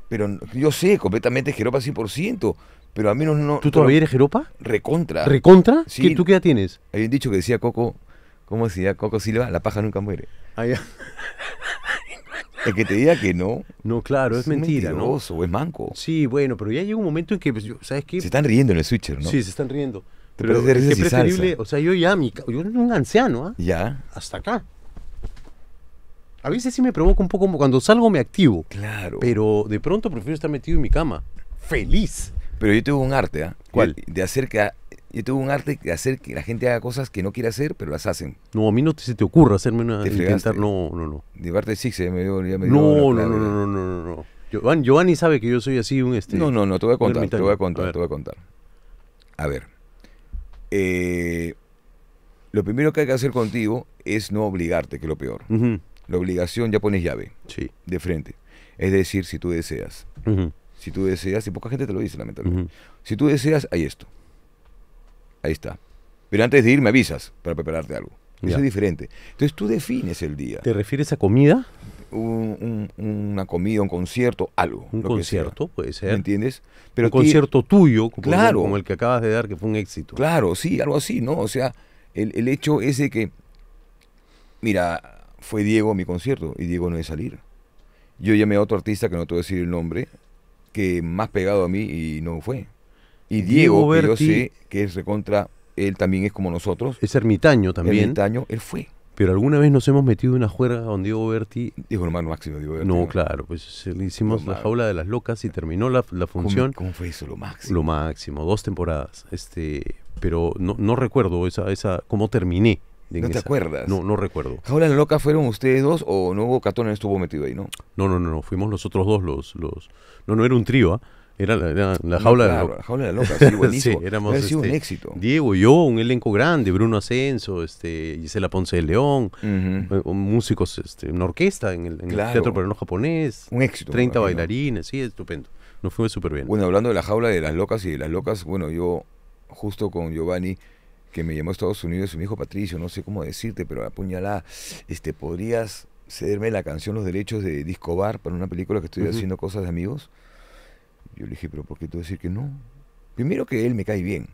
Pero yo sé, completamente jeropa 100%, pero a menos no... ¿Tú todavía eres jeropa? Recontra. ¿Recontra? Sí. ¿Qué, ¿Tú qué ya tienes? Habían dicho que decía Coco, ¿cómo decía Coco Silva? La paja nunca muere. Ah, ya. El que te diga que no. No, claro, es, mentira. Mentiroso, es manco. Sí, bueno, pero ya llega un momento en que, pues, ¿sabes qué? Se están riendo en el switcher, ¿no? Sí, se están riendo. Pero, es preferible, o sea, yo ya, mi, yo soy un anciano, ¿ah? Ya. Hasta acá. A veces sí me provoca un poco, como cuando salgo me activo. Claro. Pero de pronto prefiero estar metido en mi cama. Feliz. Pero yo tengo un arte, ¿ah? ¿Cuál? De hacer que yo tengo un arte de hacer que la gente haga cosas que no quiere hacer, pero las hacen. No, a mí no se te ocurra hacerme una... Te intentar, no, no, no. me dio... no, no, no, no, no, no, no, Giovanni, sabe que yo soy así un este... No, no, no, te voy a contar, te voy a contar, te voy a contar. A ver, eh, lo primero que hay que hacer contigo es no obligarte, que es lo peor. La obligación ya pones llave. Sí. De frente. Es decir, si tú deseas. Si tú deseas, y poca gente te lo dice, lamentablemente. Si tú deseas, hay esto. Ahí está. Pero antes de ir me avisas para prepararte algo. Eso es diferente. Entonces tú defines el día. ¿Te refieres a comida? una comida, un concierto, algo. Un concierto puede ser. ¿Me entiendes? Pero un concierto tuyo, como, el, como el que acabas de dar, que fue un éxito. Claro, sí, algo así, ¿no? O sea, el, el hecho es de que, mira, fue Diego a mi concierto y Diego no es salir. Yo llamé a otro artista, que no te voy a decir el nombre, que más pegado a mí y no fue. Y Diego, Berti, que yo sé que es recontra, él también es como nosotros. Es ermitaño también. Ermitaño, él fue. Pero alguna vez nos hemos metido en una juerga con Diego Berti. Dijo hermano máximo Diego Berti. No, claro, pues le hicimos la jaula de las locas y terminó la, función. ¿Cómo, fue eso? Lo máximo. Lo máximo, dos temporadas. Este, pero no, no recuerdo esa, esa, cómo terminé. ¿No te acuerdas? No, no recuerdo. ¿Jaula de las locas fueron ustedes dos o no hubo Catón estuvo metido ahí, no? No, no, no, Fuimos Fuimos nosotros dos los, los. No, no era un trío, ¿ah? Era la, jaula de la loca. jaula de sí, sí, sido un este, éxito. Diego, yo, un elenco grande, Bruno Ascenso, este, Gisela Ponce de León, eh, músicos, este, una orquesta en el, en el Teatro Japonés. Un éxito. 30 bailarines, sí, estupendo. Nos fue súper bien. Bueno, hablando de la jaula de las locas y de las locas, bueno, yo justo con Giovanni que me llamó a Estados Unidos y me hijo Patricio, no sé cómo decirte, pero apuñala este, ¿podrías cederme la canción, los derechos de Disco Bar para una película que estoy haciendo cosas de amigos? Yo le dije, pero ¿por qué tú decir que no? Primero que él me cae bien.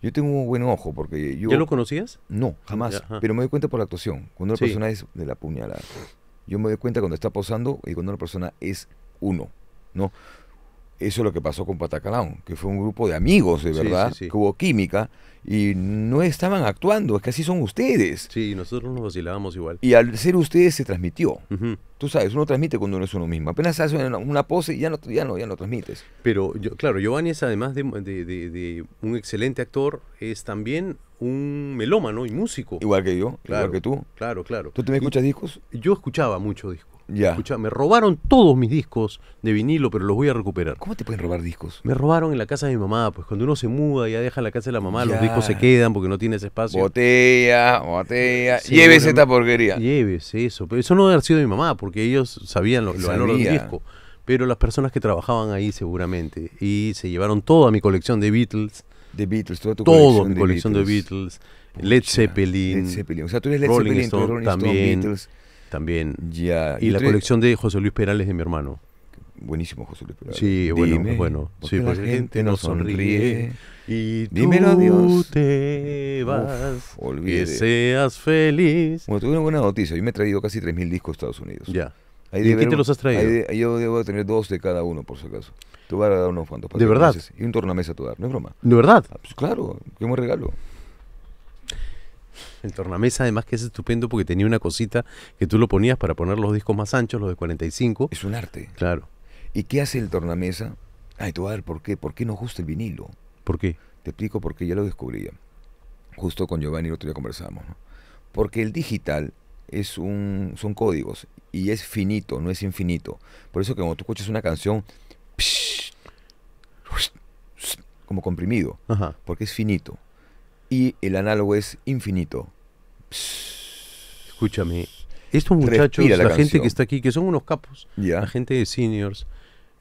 Yo tengo un buen ojo porque yo... ¿Ya lo conocías? No, jamás. pero me doy cuenta por la actuación. Cuando una persona es de la puñalada. Yo me doy cuenta cuando está posando y cuando una persona es uno. ¿no? Eso es lo que pasó con Patacalón, que fue un grupo de amigos, de verdad, que hubo química y no estaban actuando, es que así son ustedes. Sí, nosotros nos vacilábamos igual. Y al ser ustedes se transmitió. Tú sabes, uno transmite cuando uno es uno mismo. Apenas hace una, pose y ya no, ya no, ya transmites. Pero, claro, Giovanni es además de, un excelente actor, es también un melómano y músico. Igual que yo, claro, igual que tú. Claro, claro. ¿Tú también escuchas discos? Yo escuchaba mucho discos me robaron todos mis discos de vinilo, pero los voy a recuperar. ¿Cómo te pueden robar discos? Me robaron en la casa de mi mamá, pues cuando uno se muda, ya deja la casa de la mamá, los discos se quedan porque no tienes espacio. Botella, botella. Lleves esta porquería. Lleves, eso. Pero eso no debe haber sido de mi mamá, porque ellos sabían lo, valor del disco. Pero las personas que trabajaban ahí seguramente. Y se llevaron toda mi colección de Beatles. De Beatles, toda tu Todo colección de Beatles. Led Zeppelin. Led Zeppelin. O sea, tú eres Led Rolling Zeppelin, Stone, también. Beatles. También. Ya. Y, la colección de José Luis Perales de mi hermano. Buenísimo, José Luis Perales. Sí, bueno, Dime, bueno. sí, la gente no sonríe. Y tú Dímelo, Dios. te vas. que seas feliz. Bueno, tuve una buena noticia. Yo me he traído casi 3.000 discos de Estados Unidos. Ya. ¿Y de qué te los has traído? yo debo tener dos de cada uno, por si acaso. Te voy a dar unos cuantos. ¿De verdad? Y un tornamesa a tu dar, no es broma. ¿De verdad? Ah, pues claro, qué me regalo. El tornamesa además que es estupendo porque tenía una cosita que tú lo ponías para poner los discos más anchos, los de 45. Es un arte. Claro. ¿Y qué hace el tornamesa? Ay, tú a ver por qué. ¿Por qué no gusta el vinilo? ¿Por qué? Te explico porque ya lo descubrí. Justo con Giovanni el otro día conversamos. Porque el digital es un, son códigos y es finito, no es infinito. Por eso que cuando tú escuchas una canción, como comprimido, porque es finito y el análogo es infinito. Escúchame, estos muchachos, la, gente que está aquí, que son unos capos, la gente de seniors,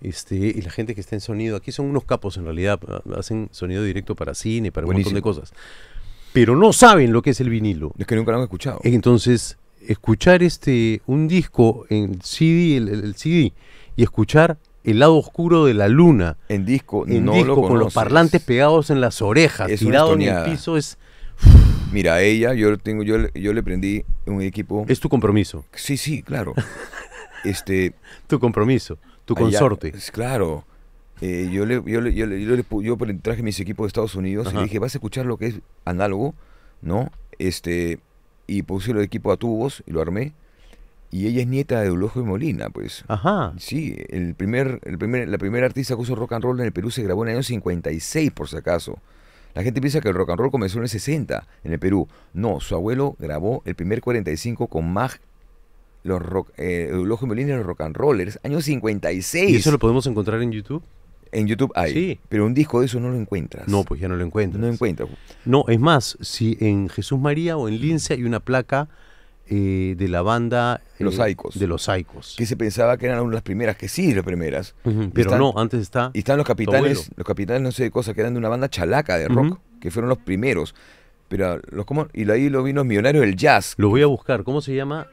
este, y la gente que está en sonido, aquí son unos capos en realidad, hacen sonido directo para cine, para un montón de cosas. Pero no saben lo que es el vinilo. Es que nunca lo han escuchado. Entonces, escuchar este un disco en CD, el CD, y escuchar el lado oscuro de la luna. En disco, en disco, con los parlantes pegados en las orejas, es tirado en el piso, es. Mira, ella, yo tengo, yo, yo le prendí un equipo. Es tu compromiso. Sí, sí, claro. este. Tu compromiso, tu consorte. claro. Eh, yo, le, yo, yo, le, traje mis equipos de Estados Unidos y le dije, ¿vas a escuchar lo que es análogo? ¿No? Este, y puse el equipo a tubos y lo armé y ella es nieta de Eulogio y Molina, pues. Ajá. Sí, el primer, el primer, la primera artista que usó rock and roll en el Perú se grabó en el año 56, por si acaso. La gente piensa que el rock and roll comenzó en el 60 en el Perú. No, su abuelo grabó el primer 45 con Mag, los rock, eh, y Molina, los rock and rollers, año 56. ¿Y eso lo podemos encontrar en YouTube? En YouTube hay. Sí. Pero un disco de eso no lo encuentras. No, pues ya no lo encuentro. No lo encuentras. No, es más, si en Jesús María o en Lince hay una placa eh, de la banda los eh, Aicos, de los aicos que se pensaba que eran las primeras que sí las primeras pero no antes está y están los capitanes los capitales no sé de cosas que eran de una banda chalaca de rock que fueron los primeros pero los como y ahí lo vino los millonarios del jazz lo voy a buscar cómo se llama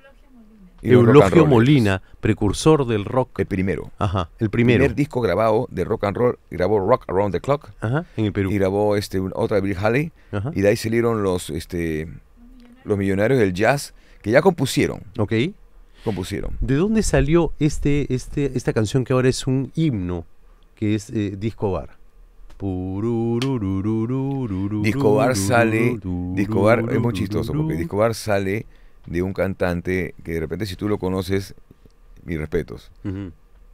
Eulogio Molina, precursor del rock. El primero. Ajá, el primer disco grabado de rock and roll, grabó Rock Around the Clock. en el Perú. Y grabó este, otra de Bill Haley. Y de ahí salieron los, este, los millonarios del jazz que ya compusieron. Ok. Compusieron. ¿De dónde salió este, este, esta canción que ahora es un himno, que es Discobar? Eh, Disco Bar? Discobar sale, Discobar es muy chistoso porque Discobar sale de un cantante que de repente si tú lo conoces, mis respetos,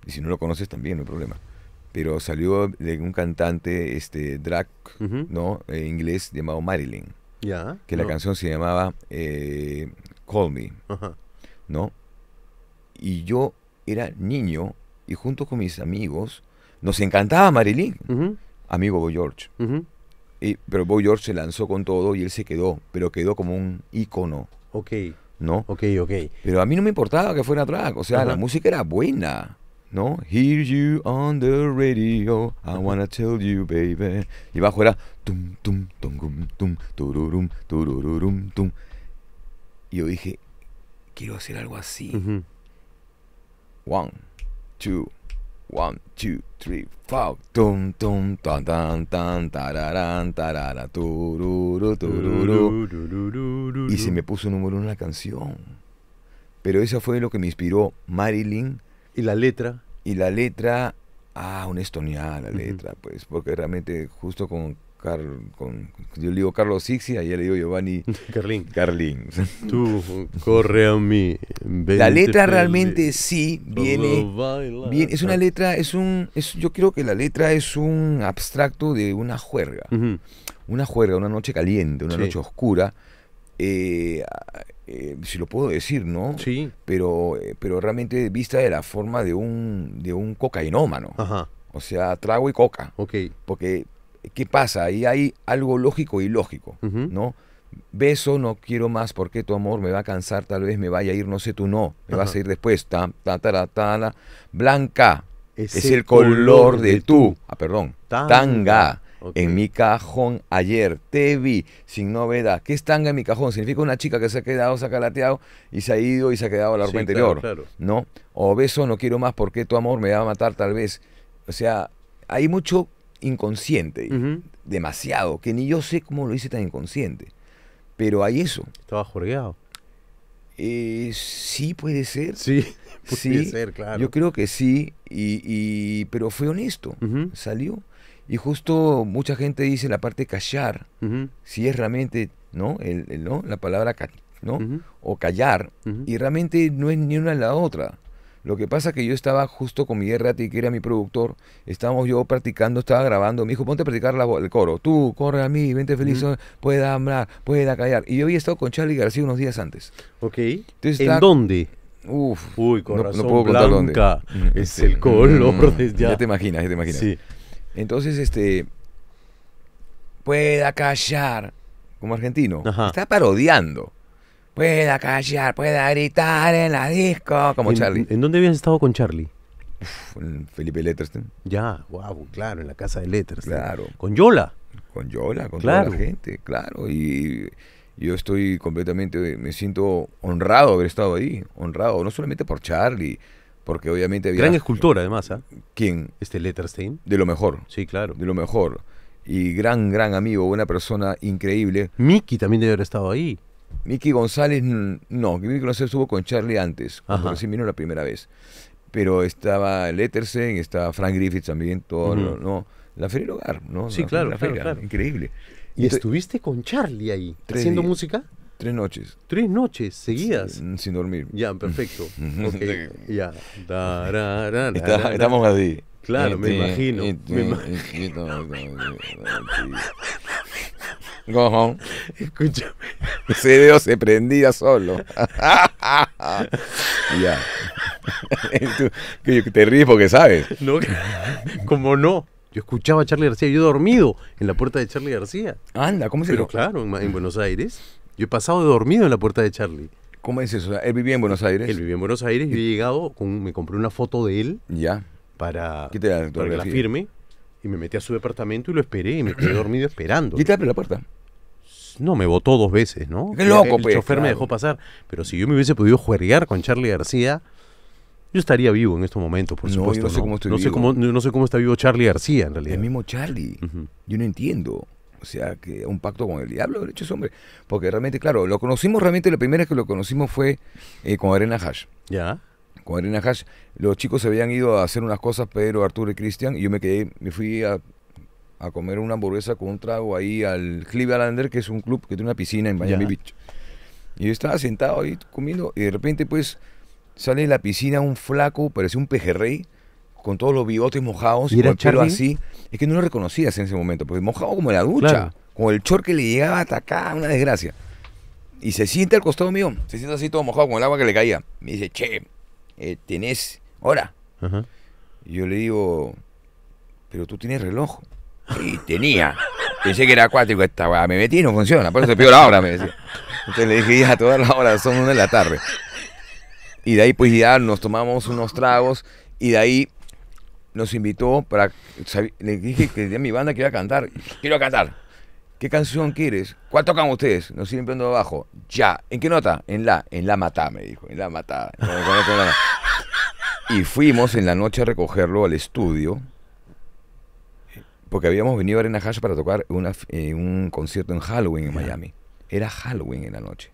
y si no lo conoces también no hay problema, pero salió de un cantante este drag, ¿no? inglés llamado Marilyn, ya, que la canción se llamaba Call Me, ¿no? Y yo era niño y junto con mis amigos nos encantaba Marilyn, amigo Boy George. pero Boy George se lanzó con todo y él se quedó, pero quedó como un ícono. Ok. ¿No? Ok, ok. Pero a mí no me importaba que fuera track, o sea, la música era buena. ¿no? Hear you on the radio, I wanna tell you, baby. Y bajo era tum tum tum tum tum. Y yo dije, quiero hacer algo así. One, two, one, two, three, four. tan, tan, tan, Y se me puso número uno la canción. Pero eso fue lo que me inspiró Marilyn. ¿Y la letra? Y la letra, ah, una estoniana la letra, pues, porque realmente justo con yo le digo Carlos Sixi, ayer le digo Giovanni Carlín. Carlín. Tú, corre a mí. La letra realmente sí viene, Es una letra, es un. yo creo que la letra es un abstracto de una juerga. Una juerga, una noche caliente, una noche oscura. Eh, eh, si lo puedo decir, ¿no? Sí. Pero, eh, pero realmente vista de la forma de un, de un cocainómano. O sea, trago y coca. Ok. Porque ¿qué pasa? Ahí hay algo lógico y lógico, ¿no? Beso, no quiero más porque tu amor me va a cansar, tal vez me vaya a ir, no sé, tú no, me vas a ir después. Ta, ta, Blanca es el color, de, tú. Ah, perdón. Tanga. En mi cajón ayer te vi sin novedad. ¿Qué es tanga en mi cajón? Significa una chica que se ha quedado, se ha calateado y se ha ido y se ha quedado a la ropa interior. ¿No? O beso, no quiero más porque tu amor me va a matar tal vez. O sea, hay mucho inconsciente, demasiado, que ni yo sé cómo lo hice tan inconsciente. Pero hay eso. Estaba jorgeado. si eh, sí, puede ser. Sí, sí, ser, claro. Yo creo que sí, y, pero fue honesto, salió. Y justo mucha gente dice la parte callar, si es realmente, ¿no? ¿no? La palabra, ¿no? O callar, y realmente no es ni una ni la otra. Lo que pasa es que yo estaba justo con Miguel Rati, que era mi productor, estábamos yo practicando, estaba grabando, me dijo, ponte a practicar la, el coro, tú, corre a mí, vente feliz, pueda hablar, pueda callar. Y yo había estado con Charlie García unos días antes. Ok. ¿En dónde? Uf, Uy, corazón no, puedo contar Dónde. Mm, es este, el color. Mm, ya. ya te imaginas, ya te imaginas. Sí. Entonces, este, pueda callar, como argentino, está parodiando pueda callar, pueda gritar en la disco, como Charlie. ¿En dónde habías estado con Charlie? en Felipe Letterstein. Ya, wow, claro, en la casa de Letterstein. Claro. Con Yola. Con Yola, con toda la gente, claro. Y yo estoy completamente, me siento honrado de haber estado ahí, honrado, no solamente por Charlie, porque obviamente había... Gran escultor además, ¿ah? ¿Quién? Este Letterstein. De lo mejor. Sí, claro. De lo mejor. Y gran, gran amigo, una persona increíble. Mickey también debe haber estado ahí. Mickey González, no, Mickey González estuvo con Charlie antes, cuando recién vino la primera vez. Pero estaba Lettersen, estaba Frank Griffith también, todo, ¿no? La Feria del Hogar, ¿no? Sí, claro, la feria, increíble. ¿Y estuviste con Charlie ahí, haciendo música? Tres noches. Tres noches seguidas. Sin, dormir. Ya, perfecto. okay, ya. Claro, me este, imagino. Este, este, Go Escúchame. Ese se prendía solo. ya. te ríes porque sabes. No, como no. Yo escuchaba a Charlie García, yo he dormido en la puerta de Charlie García. Anda, ¿cómo se Pero claro, en, Buenos Aires. Yo he pasado de dormido en la puerta de Charlie. ¿Cómo es eso? ¿Él vivía en Buenos Aires? Él vivía en Buenos Aires, yo he llegado, con, me compré una foto de él. Ya. Para, te que la firme. Y me metí a su departamento y lo esperé y me quedé dormido esperando. ¿Y te la puerta? no, me votó dos veces, ¿no? Qué loco, El pues, chofer me dejó pasar. Pero si yo me hubiese podido juergar con Charlie García, yo estaría vivo en estos momentos, por supuesto. no, sé cómo está vivo Charlie García, en realidad. El mismo Charlie. Yo no entiendo. O sea, que un pacto con el diablo, de hecho es hombre. Porque realmente, claro, lo conocimos realmente, la primera vez que lo conocimos fue eh, con Arena Hash. Ya. Con Arena Hash, los chicos se habían ido a hacer unas cosas, Pedro, Arturo y Cristian, y yo me quedé, me fui a a comer una hamburguesa con un trago ahí al Clevelander, que es un club que tiene una piscina en Miami Beach. Y yo estaba sentado ahí comiendo y de repente pues sale de la piscina un flaco, parecía un pejerrey, con todos los bigotes mojados y el pelo así. Es que no lo reconocías en ese momento, porque mojado como la ducha, como con el chor que le llegaba hasta acá, una desgracia. Y se siente al costado mío, se siente así todo mojado con el agua que le caía. Me dice, che, eh, ¿tenés hora? yo le digo, pero tú tienes reloj. Y tenía. Pensé que era acuático esta Me metí y no funciona. Por eso se la hora, me decía. Entonces le dije, ya, todas las horas son una de la tarde. Y de ahí, pues ya nos tomamos unos tragos. Y de ahí nos invitó para. Le dije que de mi banda que iba a cantar. Quiero cantar. ¿Qué canción quieres? ¿Cuál tocan ustedes? Nos siguen viendo abajo. Ya. ¿En qué nota? En la. En la matá, me dijo. En la matá. Y fuimos en la noche a recogerlo al estudio porque habíamos venido a Arena Hash para tocar eh, un concierto en Halloween en Miami. Era Halloween en la noche.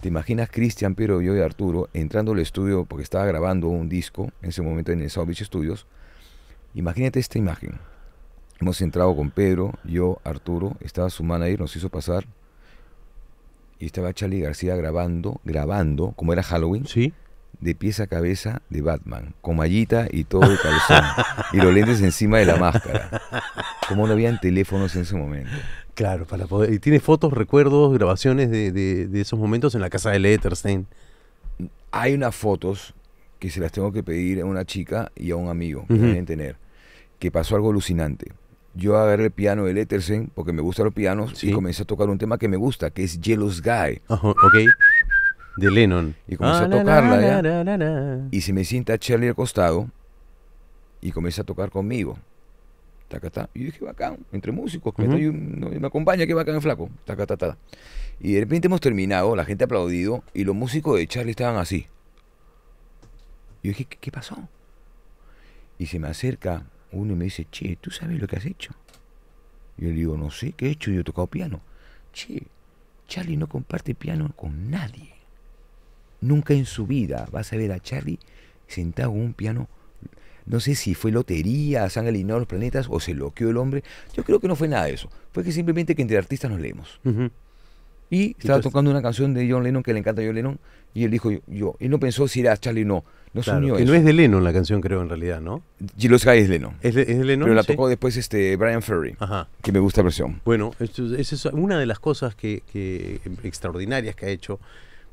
¿Te imaginas Cristian, Pedro, yo y Arturo entrando al estudio porque estaba grabando un disco en ese momento en el South Beach Studios? Imagínate esta imagen. Hemos entrado con Pedro, yo, Arturo, estaba su manager, nos hizo pasar. Y estaba Charlie García grabando, grabando, como era Halloween. Sí de pieza a cabeza de Batman, con mallita y todo el calzón, y los lentes encima de la máscara. Como no habían teléfonos en ese momento. Claro, para poder. ¿Y tiene fotos, recuerdos, grabaciones de, esos momentos en la casa de Letterstein? Hay unas fotos que se las tengo que pedir a una chica y a un amigo que tener, que pasó algo alucinante. Yo agarré el piano de Lettersen porque me gustan los pianos y comencé a tocar un tema que me gusta, que es Jealous Guy de Lennon. Y comienza a ah, tocarla y se me sienta Charlie al costado y comienza a tocar conmigo. Y yo dije, bacán, entre músicos, me, acompaña, que bacán el flaco. Y de repente hemos terminado, la gente ha aplaudido y los músicos de Charlie estaban así. Y yo dije, ¿qué, pasó? Y se me acerca uno y me dice, che, ¿tú sabes lo que has hecho? Y yo le digo, no sé, ¿qué he hecho? Yo he tocado piano. Che, Charlie no comparte piano con nadie. Nunca en su vida vas a ver a Charlie sentado en un piano. No sé si fue lotería, se han alineado los planetas o se loqueó el hombre. Yo creo que no fue nada de eso. Fue que simplemente que entre artistas nos leemos. Y estaba tocando una canción de John Lennon que le encanta a John Lennon. Y él dijo yo. Y no pensó si era Charlie o no. No no es de Lennon la canción, creo, en realidad, ¿no? los Sky es ¿Es, de, Lennon? Pero la tocó después este Brian Ferry, que me gusta la versión. Bueno, esa es, una de las cosas que extraordinarias que ha hecho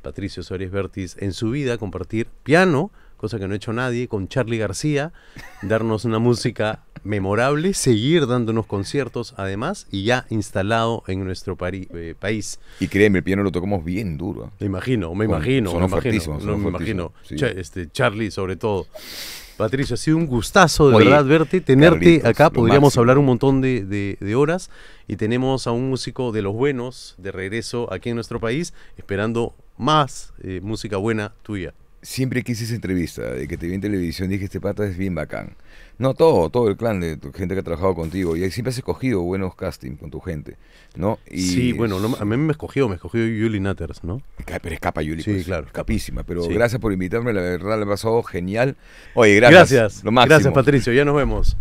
Patricio Soares Bertis en su vida, compartir piano, cosa que no ha hecho nadie, con Charlie García, darnos una música memorable, seguir dándonos conciertos además y ya instalado en nuestro eh, país. Y créeme, el piano lo tocamos bien duro. Me imagino, me imagino, me imagino, no, me imagino. este, Charlie sobre todo. Patricio, ha sido un gustazo de verdad verte, tenerte acá. Podríamos hablar un montón de, horas y tenemos a un músico de los buenos de regreso aquí en nuestro país, esperando más eh, música buena tuya. Siempre quise esa entrevista, de que te vi en televisión, dije, este pata es bien bacán. No, todo, todo el clan de tu gente que ha trabajado contigo, y siempre has escogido buenos castings con tu gente, ¿no? sí, bueno, a mí me escogió, me escogió Yuli Natters, ¿no? Pero escapa Yuli, sí, pues, claro. capísima. pero gracias por invitarme, la verdad, le pasó genial. Oye, gracias. Gracias, lo máximo. gracias Patricio, ya nos vemos.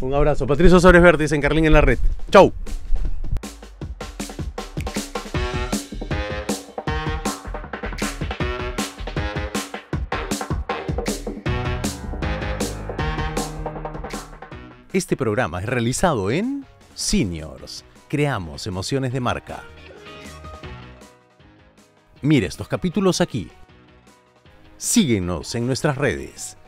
Un abrazo. Patricio Sobres Verde, en Carlín en la red. Chau. Este programa es realizado en Seniors. Creamos emociones de marca. Mira estos capítulos aquí. Síguenos en nuestras redes.